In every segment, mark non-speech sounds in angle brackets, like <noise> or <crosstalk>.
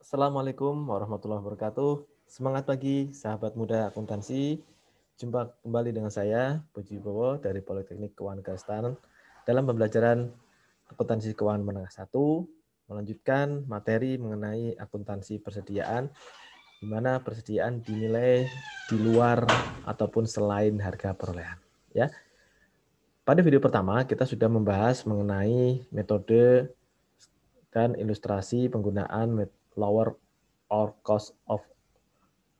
Assalamualaikum warahmatullahi wabarakatuh. Semangat pagi sahabat muda akuntansi. Jumpa kembali dengan saya Puji Bowo dari Politeknik Keuangan Kristen dalam pembelajaran akuntansi keuangan menengah 1 melanjutkan materi mengenai akuntansi persediaan di mana persediaan dinilai di luar ataupun selain harga perolehan ya. Pada video pertama kita sudah membahas mengenai metode dan ilustrasi penggunaan metode lower or cost of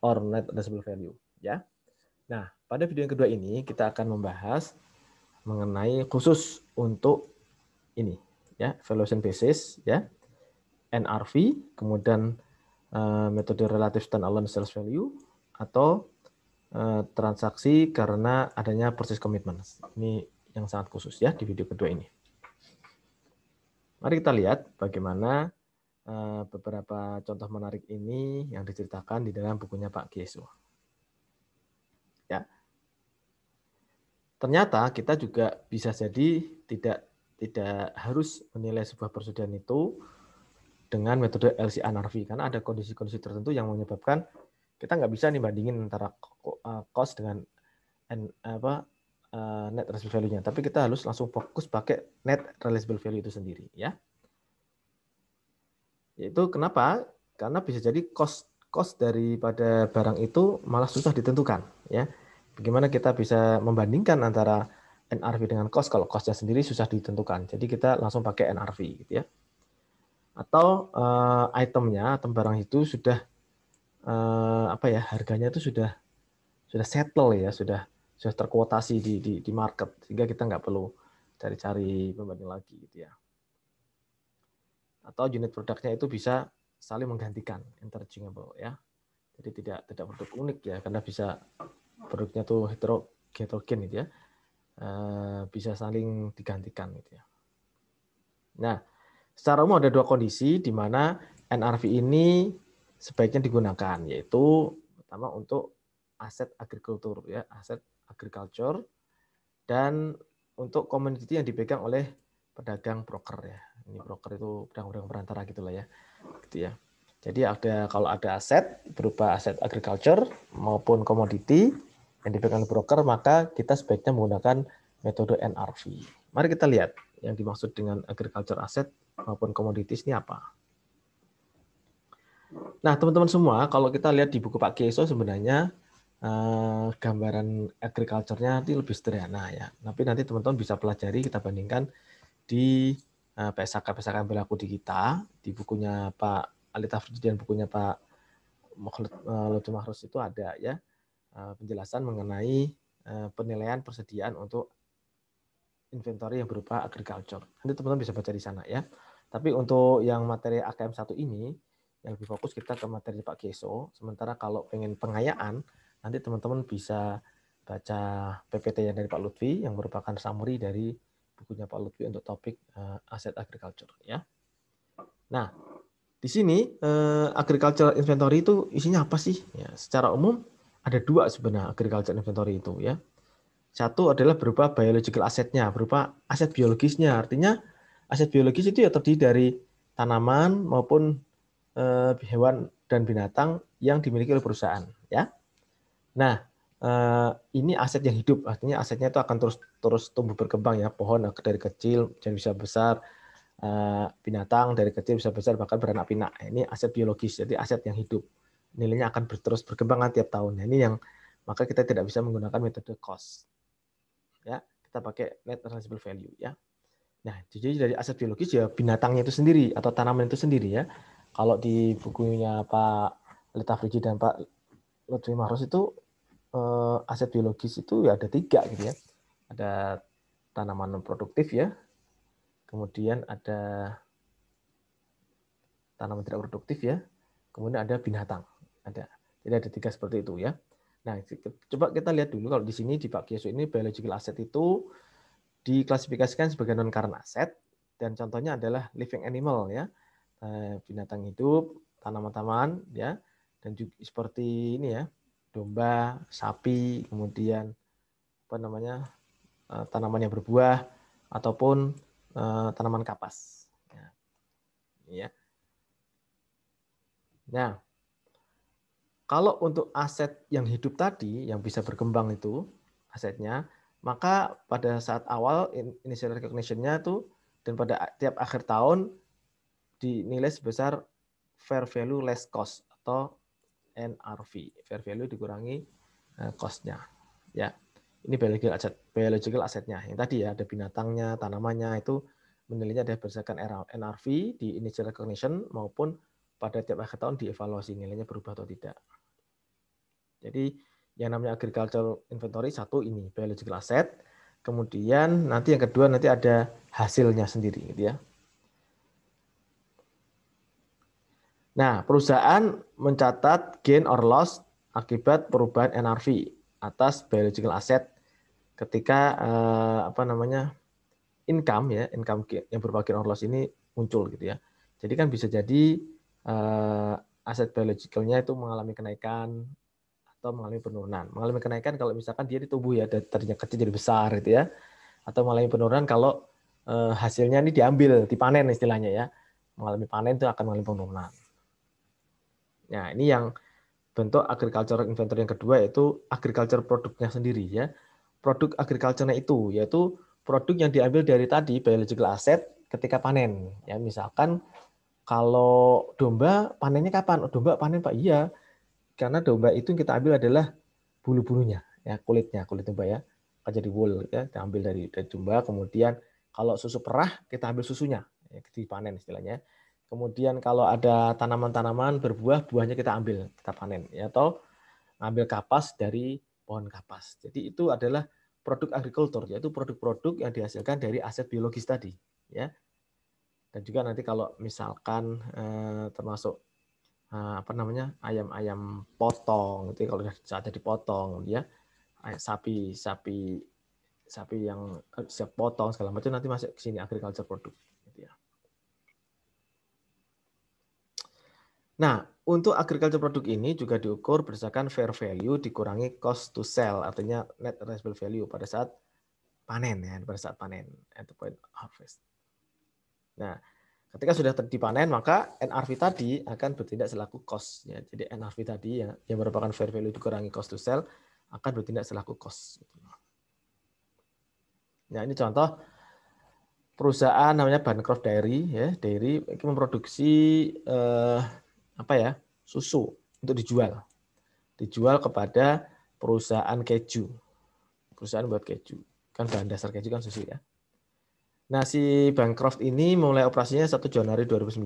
or net addressable value ya. Nah, pada video yang kedua ini kita akan membahas mengenai khusus untuk ini ya, valuation basis ya. NRV, kemudian uh, metode relative standalone sales value atau uh, transaksi karena adanya purchase komitmen. Ini yang sangat khusus ya di video kedua ini. Mari kita lihat bagaimana Eh, beberapa contoh menarik ini yang diceritakan di dalam bukunya Pak Giesu. Ya. Ternyata kita juga bisa jadi tidak tidak harus menilai sebuah persediaan itu dengan metode LC NRV karena ada kondisi-kondisi tertentu yang menyebabkan kita nggak bisa nih bandingin antara eh, cost dengan N, apa eh, net realizable value-nya tapi kita harus langsung fokus pakai net realizable value itu sendiri ya itu kenapa? Karena bisa jadi cost cost daripada barang itu malah susah ditentukan, ya. Bagaimana kita bisa membandingkan antara NRV dengan cost kalau costnya sendiri susah ditentukan. Jadi kita langsung pakai NRV gitu ya. Atau uh, itemnya, item barang itu sudah uh, apa ya, harganya itu sudah sudah settle ya, sudah sudah terkuotasi di di, di market sehingga kita nggak perlu cari-cari pembanding lagi gitu ya atau unit produknya itu bisa saling menggantikan interchangeable ya. Jadi tidak tidak produk unik ya karena bisa produknya tuh heterogen gitu ya. e, bisa saling digantikan gitu ya. Nah, secara umum ada dua kondisi di mana NRV ini sebaiknya digunakan yaitu pertama untuk aset agrikultur ya, aset agriculture dan untuk komoditi yang dipegang oleh pedagang broker ya ini broker itu pedang-pedang perantara gitulah ya gitu ya jadi ada kalau ada aset berupa aset agriculture maupun komoditi yang diberikan broker maka kita sebaiknya menggunakan metode NRV mari kita lihat yang dimaksud dengan agriculture aset maupun komoditis ini apa nah teman-teman semua kalau kita lihat di buku Pak Kieso sebenarnya eh, gambaran agriculture-nya lebih sederhana ya tapi nanti teman-teman bisa pelajari kita bandingkan di Eh, PSAK-PSAK yang berlaku di kita, di bukunya Pak Ali Tafridi dan bukunya Pak eh, Lutfi Mahrus itu ada ya eh, penjelasan mengenai penilaian persediaan untuk inventory yang berupa agriculture. Nanti teman-teman bisa baca di sana ya. Tapi untuk yang materi AKM 1 ini, yang lebih fokus kita ke materi Pak Keso. Sementara kalau pengen pengayaan, nanti teman-teman bisa baca PPT yang dari Pak Lutfi yang merupakan summary dari bukunya Pak Lutfi untuk topik uh, aset agriculture ya. Nah, di sini uh, eh, agriculture inventory itu isinya apa sih? Ya, secara umum ada dua sebenarnya agriculture inventory itu ya. Satu adalah berupa biological asetnya, berupa aset biologisnya. Artinya aset biologis itu ya terdiri dari tanaman maupun uh, hewan dan binatang yang dimiliki oleh perusahaan ya. Nah, uh, ini aset yang hidup artinya asetnya itu akan terus terus tumbuh berkembang ya pohon dari kecil jadi bisa besar uh, binatang dari kecil bisa besar bahkan beranak pinak nah, ini aset biologis jadi aset yang hidup nilainya akan terus berkembang tiap tahun nah, ini yang maka kita tidak bisa menggunakan metode cost ya kita pakai net transferable value ya nah jadi dari aset biologis ya binatangnya itu sendiri atau tanaman itu sendiri ya kalau di bukunya Pak Leta dan Pak Lutfi Maros itu Eh, aset biologis itu ya ada tiga gitu ya. Ada tanaman non produktif ya, kemudian ada tanaman tidak produktif ya, kemudian ada binatang. Ada. Jadi ada tiga seperti itu ya. Nah, coba kita lihat dulu kalau di sini di Pak Kiesu ini biological asset itu diklasifikasikan sebagai non current asset dan contohnya adalah living animal ya. Eh, binatang hidup, tanaman-tanaman ya dan juga seperti ini ya, domba, sapi, kemudian apa namanya eh, tanaman yang berbuah ataupun eh, tanaman kapas. Nah, ya. Nah, kalau untuk aset yang hidup tadi yang bisa berkembang itu asetnya, maka pada saat awal initial recognition-nya itu dan pada tiap akhir tahun dinilai sebesar fair value less cost atau NRV, fair value dikurangi eh, cost-nya. Ya, ini biological asset, biological asset-nya. Yang tadi ya ada binatangnya, tanamannya itu menilainya ada berdasarkan NRV di initial recognition maupun pada tiap akhir tahun dievaluasi nilainya berubah atau tidak. Jadi yang namanya agricultural inventory satu ini biological asset, kemudian nanti yang kedua nanti ada hasilnya sendiri gitu ya. Nah, perusahaan mencatat gain or loss akibat perubahan NRV atas biological asset ketika eh, apa namanya income ya income gain, yang berupa gain or loss ini muncul gitu ya. Jadi kan bisa jadi eh, aset biologicalnya itu mengalami kenaikan atau mengalami penurunan. Mengalami kenaikan kalau misalkan dia ditumbuh ya tadinya kecil jadi besar gitu ya. Atau mengalami penurunan kalau eh, hasilnya ini diambil, dipanen istilahnya ya. Mengalami panen itu akan mengalami penurunan. Nah, ini yang bentuk agriculture inventory yang kedua yaitu agriculture produknya sendiri ya. Produk agriculture itu yaitu produk yang diambil dari tadi biological asset ketika panen. Ya, misalkan kalau domba panennya kapan? Oh, domba panen Pak. Iya. Karena domba itu yang kita ambil adalah bulu-bulunya, ya kulitnya, kulit domba ya. Kan jadi wool ya, diambil dari, dari domba kemudian kalau susu perah kita ambil susunya, ya, dipanen istilahnya. Kemudian kalau ada tanaman-tanaman berbuah, buahnya kita ambil, kita panen. Ya, atau ambil kapas dari pohon kapas. Jadi itu adalah produk agrikultur, yaitu produk-produk yang dihasilkan dari aset biologis tadi. Ya. Dan juga nanti kalau misalkan eh, termasuk eh, apa namanya ayam-ayam potong, itu kalau saatnya dipotong, ya sapi sapi sapi yang eh, siap potong segala macam nanti masuk ke sini agriculture produk. Nah, untuk agriculture produk ini juga diukur berdasarkan fair value dikurangi cost to sell, artinya net realizable value pada saat panen ya, pada saat panen at the point harvest. Nah, ketika sudah dipanen maka NRV tadi akan bertindak selaku cost ya. Jadi NRV tadi yang, yang merupakan fair value dikurangi cost to sell akan bertindak selaku cost. Gitu. Nah, ini contoh perusahaan namanya Bancroft Dairy ya, Dairy memproduksi eh, apa ya susu untuk dijual dijual kepada perusahaan keju perusahaan buat keju kan bahan dasar keju kan susu ya nah si Bancroft ini mulai operasinya 1 Januari 2019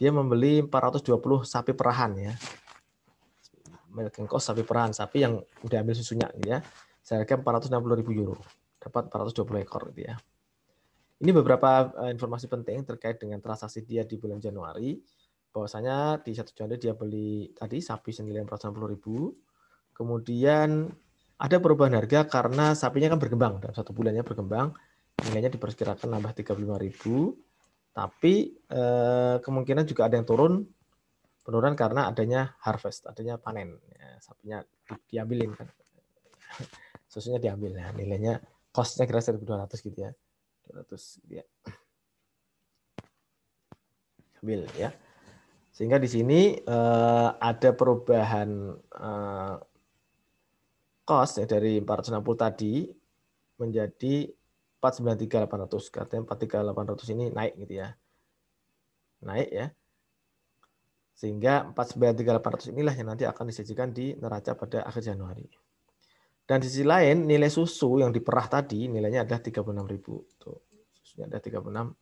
dia membeli 420 sapi perahan ya milking cost sapi perahan sapi yang udah ambil susunya gitu ya seharga 460 ribu euro dapat 420 ekor gitu ya ini beberapa eh, informasi penting terkait dengan transaksi dia di bulan Januari bahwasanya di satu Januari dia beli tadi sapi senilai 460 ribu. Kemudian ada perubahan harga karena sapinya kan berkembang dalam satu bulannya berkembang nilainya diperkirakan nambah 35 ribu. Tapi eh, kemungkinan juga ada yang turun penurunan karena adanya harvest, adanya panen. Ya, sapinya di, diambilin kan. <laughs> Susunya diambil ya, nilainya costnya kira 1200 gitu ya. 200 gitu ya. <clears throat> Ambil ya. Sehingga di sini uh, ada perubahan uh, cost ya, dari 460 tadi menjadi 493.800. Katanya 43800 ini naik gitu ya. Naik ya. Sehingga 493.800 inilah yang nanti akan disajikan di neraca pada akhir Januari. Dan di sisi lain nilai susu yang diperah tadi nilainya adalah 36.000. Tuh, susunya ada 36.000.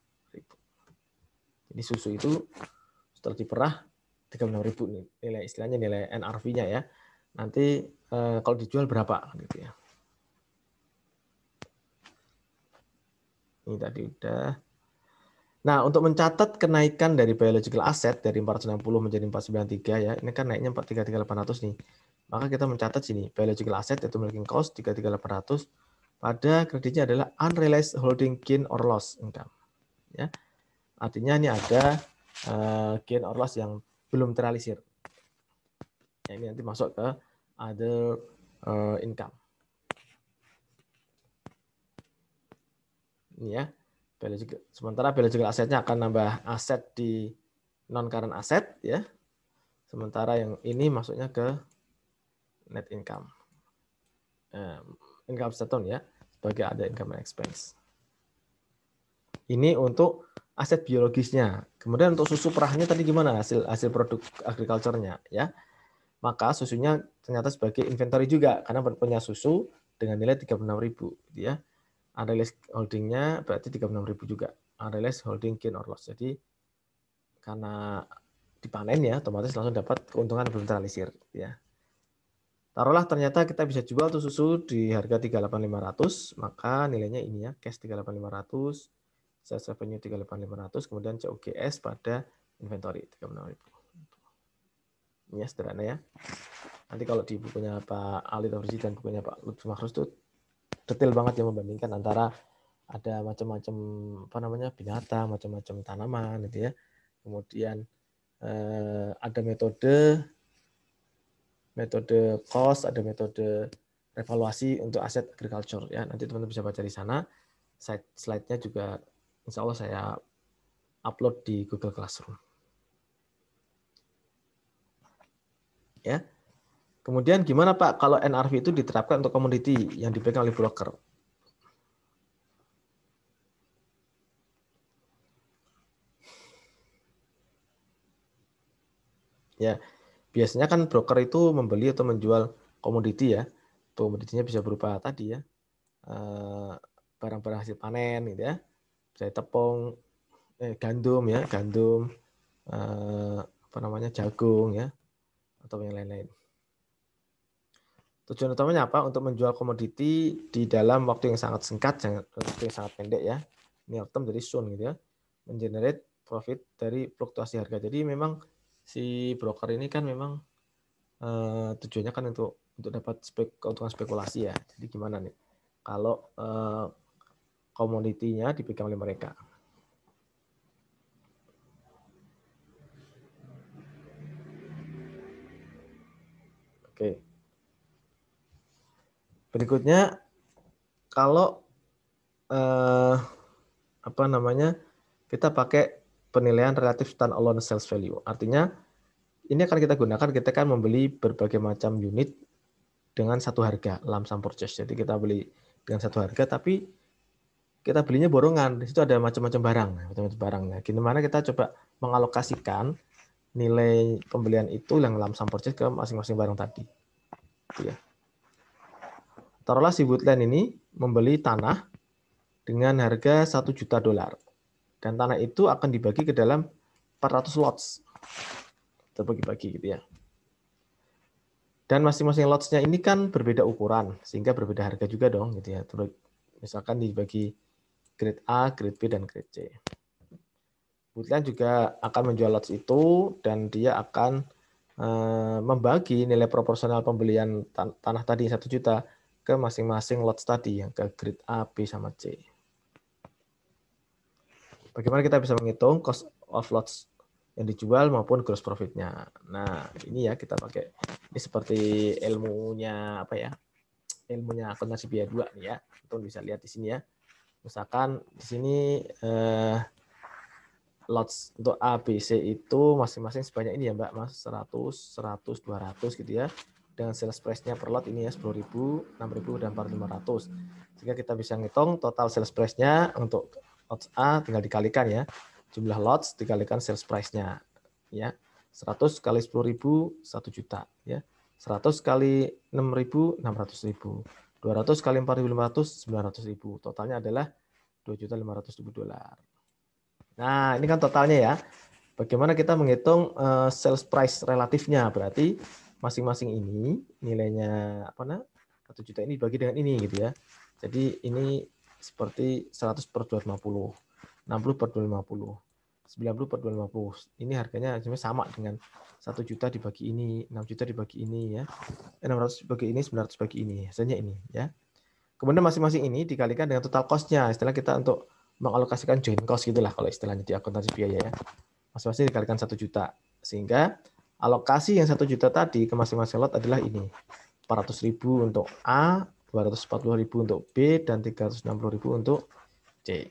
Jadi susu itu setelah diperah 36.000 nih nilai istilahnya nilai NRV-nya ya. Nanti eh, kalau dijual berapa gitu ya. Ini tadi udah. Nah, untuk mencatat kenaikan dari biological asset dari 460 menjadi 493 ya. Ini kan naiknya 433.800 nih. Maka kita mencatat sini biological asset yaitu milking cost 33800 pada kreditnya adalah unrealized holding gain or loss income. Ya. Artinya ini ada gain eh, or loss yang belum teralisir. Ya, nah, ini nanti masuk ke other uh, income. Ini ya. Biological. Sementara biological asetnya akan nambah aset di non current aset ya. Sementara yang ini masuknya ke net income. Um, income statement ya sebagai ada income and expense. Ini untuk aset biologisnya. Kemudian untuk susu perahnya tadi gimana hasil hasil produk agrikulturnya ya. Maka susunya ternyata sebagai inventory juga karena punya susu dengan nilai 36.000 dia ya. Unrealized holdingnya berarti 36.000 juga. Unrealized holding gain or loss. Jadi karena dipanen ya otomatis langsung dapat keuntungan belum terrealisir ya. Taruhlah ternyata kita bisa jual tuh susu di harga 38.500, maka nilainya ini ya, cash 38.500 sales revenue 38500 kemudian COGS pada inventory 36000. Ya sederhana ya. Nanti kalau di bukunya Pak Ali Taufrizi dan bukunya Pak Lutfi Makhrus itu detail banget yang membandingkan antara ada macam-macam apa namanya binatang, macam-macam tanaman gitu ya. Kemudian eh, ada metode metode cost, ada metode evaluasi untuk aset agriculture ya. Nanti teman-teman bisa baca di sana. Slide-nya juga insya Allah saya upload di Google Classroom. Ya. Kemudian gimana Pak kalau NRV itu diterapkan untuk komoditi yang dipegang oleh broker? Ya, biasanya kan broker itu membeli atau menjual komoditi ya. Komoditinya bisa berupa tadi ya, eh, barang-barang hasil panen gitu ya dari tepung eh, gandum ya gandum eh, apa namanya jagung ya atau yang lain-lain tujuan utamanya apa untuk menjual komoditi di dalam waktu yang sangat singkat waktu yang sangat pendek ya near term jadi soon gitu ya mengenerate profit dari fluktuasi harga jadi memang si broker ini kan memang eh, tujuannya kan untuk untuk dapat spek keuntungan spekulasi ya jadi gimana nih kalau eh, komoditinya dipegang oleh mereka. Oke. Berikutnya kalau eh, apa namanya? kita pakai penilaian relatif standalone sales value. Artinya ini akan kita gunakan kita kan membeli berbagai macam unit dengan satu harga lump sum purchase. Jadi kita beli dengan satu harga tapi kita belinya borongan. Di situ ada macam-macam barang, nah, macam-macam barang. Nah, gimana kita coba mengalokasikan nilai pembelian itu yang dalam sum purchase ke masing-masing barang tadi. Gitu ya. Taruhlah si Woodland ini membeli tanah dengan harga 1 juta dolar. Dan tanah itu akan dibagi ke dalam 400 lots. Terbagi-bagi gitu ya. Dan masing-masing lotsnya ini kan berbeda ukuran, sehingga berbeda harga juga dong gitu ya. Terus Misalkan dibagi grade A, grade B, dan grade C. Kemudian juga akan menjual lots itu dan dia akan eh, membagi nilai proporsional pembelian tanah tadi satu juta ke masing-masing lots tadi yang ke grade A, B, sama C. Bagaimana kita bisa menghitung cost of lots yang dijual maupun gross profitnya. Nah, ini ya kita pakai ini seperti ilmunya apa ya? Ilmunya akuntansi biaya dua nih ya. Kita bisa lihat di sini ya. Misalkan di sini eh, lots untuk A, B, C itu masing-masing sebanyak ini ya Mbak Mas, 100, 100, 200 gitu ya. Dengan sales price-nya per lot ini ya 10.000, 6.000, dan 4.500. Sehingga kita bisa ngitung total sales price-nya untuk lots A tinggal dikalikan ya. Jumlah lots dikalikan sales price-nya ya. 100 kali 10.000 1 juta ya. 100 kali 6.000 600.000. 200 kali 4.500, 900 ribu. Totalnya adalah 2.500.000 dolar. Nah, ini kan totalnya ya. Bagaimana kita menghitung uh, sales price relatifnya? Berarti masing-masing ini nilainya apa nah? 1 juta ini dibagi dengan ini gitu ya. Jadi ini seperti 100 per 250, 60 per 250. 90 per 250. Ini harganya sebenarnya sama dengan 1 juta dibagi ini, 6 juta dibagi ini ya. 600 eh, dibagi ini, 900 bagi ini. Hasilnya ini ya. Kemudian masing-masing ini dikalikan dengan total cost-nya. Istilah kita untuk mengalokasikan joint cost gitulah kalau istilahnya di akuntansi biaya ya. Masing-masing dikalikan 1 juta. Sehingga alokasi yang 1 juta tadi ke masing-masing lot adalah ini. 400.000 untuk A, 240.000 untuk B dan 360.000 untuk C.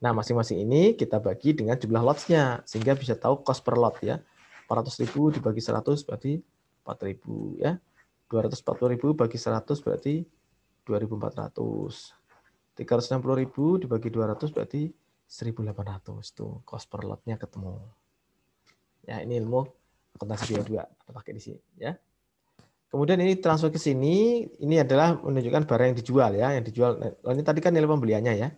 Nah, masing-masing ini kita bagi dengan jumlah lotsnya, sehingga bisa tahu cost per lot ya. 400.000 dibagi 100 berarti 4.000 ya. 240.000 bagi 100 berarti 2.400. 360.000 dibagi 200 berarti 1.800. Tuh, cost per lotnya ketemu. Ya, ini ilmu akuntansi biaya 2 kita pakai di sini ya. Kemudian ini transfer ke sini, ini adalah menunjukkan barang yang dijual ya, yang dijual. Nah, oh, ini tadi kan nilai pembeliannya ya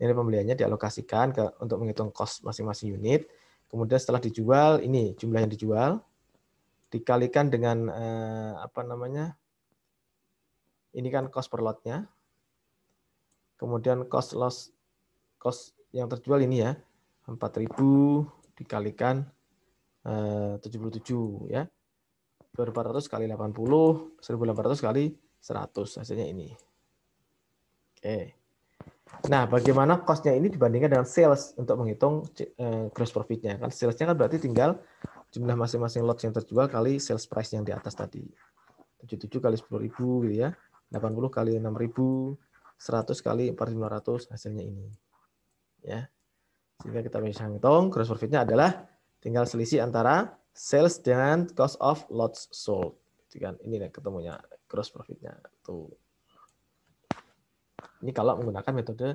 ini pembeliannya dialokasikan ke untuk menghitung cost masing-masing unit. Kemudian setelah dijual, ini jumlah yang dijual dikalikan dengan eh, apa namanya? Ini kan cost per lotnya. Kemudian cost loss cost yang terjual ini ya 4000 dikalikan eh, 77 ya. 2400 kali 80, 1800 kali 100 hasilnya ini. Oke. Okay. Nah, bagaimana cost-nya ini dibandingkan dengan sales untuk menghitung eh, gross profit-nya? Kan sales-nya kan berarti tinggal jumlah masing-masing lot yang terjual kali sales price yang di atas tadi. 77 kali ribu gitu ya. 80 kali ribu 100 kali 4.500 hasilnya ini. Ya. Sehingga kita bisa ngitung gross profit-nya adalah tinggal selisih antara sales dengan cost of lots sold. Jadi gitu kan ini nih ketemunya gross profit-nya. Tuh. Ini kalau menggunakan metode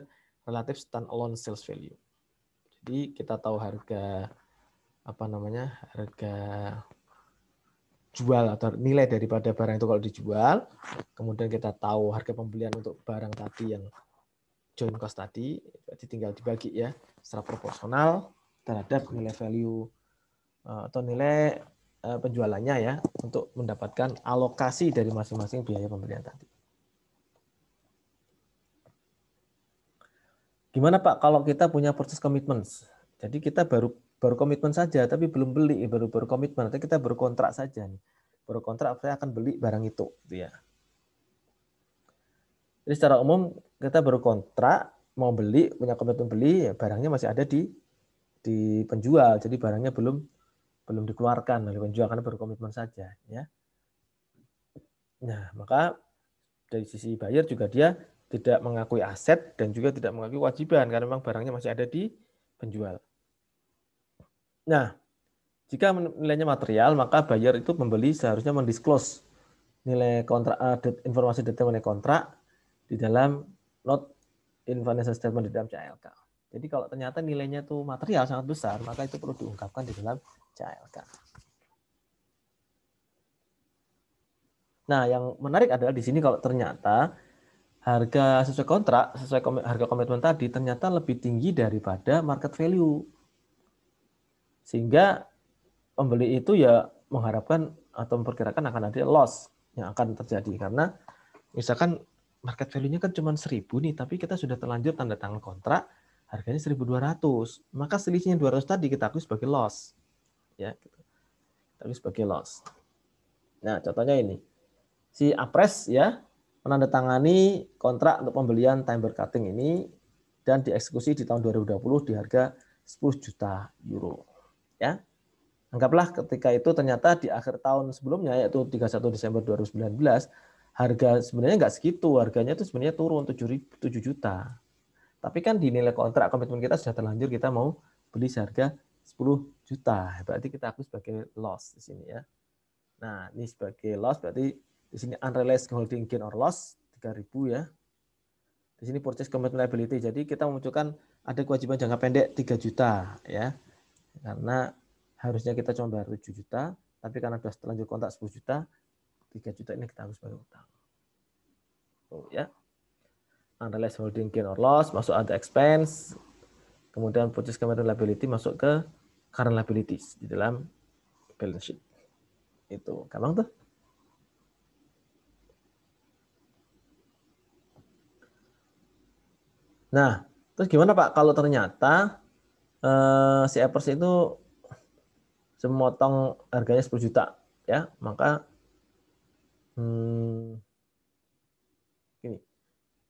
relative standalone sales value. Jadi kita tahu harga apa namanya? harga jual atau nilai daripada barang itu kalau dijual, kemudian kita tahu harga pembelian untuk barang tadi yang join cost tadi, berarti tinggal dibagi ya secara proporsional terhadap nilai value eh, atau nilai eh, penjualannya ya untuk mendapatkan alokasi dari masing-masing biaya pembelian tadi. Gimana Pak kalau kita punya proses commitments? Jadi kita baru baru komitmen saja, tapi belum beli, baru baru komitmen, atau kita baru kontrak saja nih. Baru kontrak saya akan beli barang itu, gitu ya. Jadi secara umum kita baru kontrak, mau beli, punya komitmen beli, ya barangnya masih ada di di penjual, jadi barangnya belum belum dikeluarkan oleh nah, penjual karena baru komitmen saja, ya. Nah, maka dari sisi buyer juga dia tidak mengakui aset dan juga tidak mengakui kewajiban karena memang barangnya masih ada di penjual. Nah, jika nilainya material, maka buyer itu membeli seharusnya mendisclose nilai kontrak eh, informasi detail mengenai kontrak di dalam not in financial statement di dalam CLK. Jadi kalau ternyata nilainya itu material sangat besar, maka itu perlu diungkapkan di dalam CLK. Nah, yang menarik adalah di sini kalau ternyata harga sesuai kontrak, sesuai kom harga komitmen tadi ternyata lebih tinggi daripada market value. Sehingga pembeli itu ya mengharapkan atau memperkirakan akan ada loss yang akan terjadi karena misalkan market value-nya kan cuma 1000 nih tapi kita sudah terlanjur tanda tangan kontrak harganya 1200 maka selisihnya 200 tadi kita akui sebagai loss ya gitu. tapi sebagai loss nah contohnya ini si apres ya menandatangani kontrak untuk pembelian timber cutting ini dan dieksekusi di tahun 2020 di harga 10 juta euro. Ya. Anggaplah ketika itu ternyata di akhir tahun sebelumnya yaitu 31 Desember 2019 harga sebenarnya nggak segitu, harganya itu sebenarnya turun 7, 7 juta. Tapi kan di nilai kontrak komitmen kita sudah terlanjur kita mau beli seharga 10 juta. Berarti kita aku sebagai loss di sini ya. Nah, ini sebagai loss berarti di sini unrealized holding gain or loss 3000 ya. Di sini purchase commitment liability. Jadi kita memunculkan ada kewajiban jangka pendek 3 juta ya. Karena harusnya kita cuma bayar 7 juta, tapi karena sudah terlanjur kontak 10 juta, 3 juta ini kita harus bayar utang. Oh ya. Unrealized holding gain or loss masuk ada expense. Kemudian purchase commitment liability masuk ke current liabilities di dalam balance sheet. Itu gampang tuh. Nah, terus gimana Pak kalau ternyata eh, si Epers itu semotong harganya 10 juta ya, maka hmm, gini.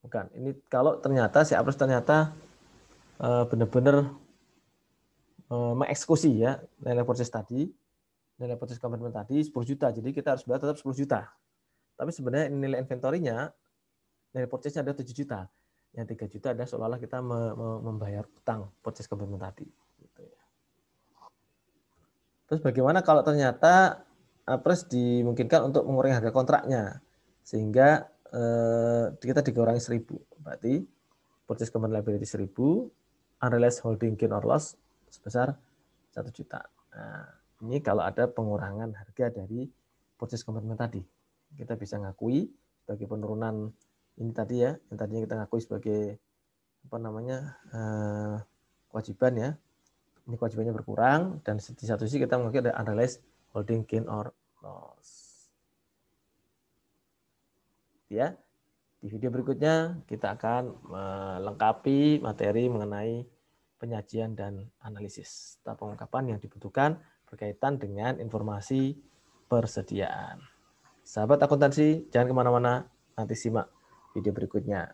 Bukan, ini kalau ternyata si Epers ternyata eh, benar-benar eh, mengeksekusi ya nilai proses tadi, nilai proses komitmen tadi 10 juta. Jadi kita harus bayar tetap 10 juta. Tapi sebenarnya nilai inventorinya nilai prosesnya ada 7 juta yang 3 juta ada seolah-olah kita membayar utang proses kebun tadi gitu ya. Terus bagaimana kalau ternyata Apres eh, dimungkinkan untuk mengurangi harga kontraknya sehingga eh, kita dikurangi 1000. Berarti purchase commitment liability 1000, unrealized holding gain or loss sebesar 1 juta. Nah, ini kalau ada pengurangan harga dari proses commitment tadi. Kita bisa ngakui sebagai penurunan ini tadi ya yang tadinya kita ngakui sebagai apa namanya eh, kewajiban ya ini kewajibannya berkurang dan di satu sisi kita mengakui ada unrealized holding gain or loss ya di video berikutnya kita akan melengkapi materi mengenai penyajian dan analisis tahap pengungkapan yang dibutuhkan berkaitan dengan informasi persediaan. Sahabat akuntansi, jangan kemana-mana, nanti simak video berikutnya.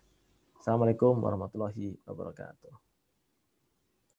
Assalamualaikum warahmatullahi wabarakatuh.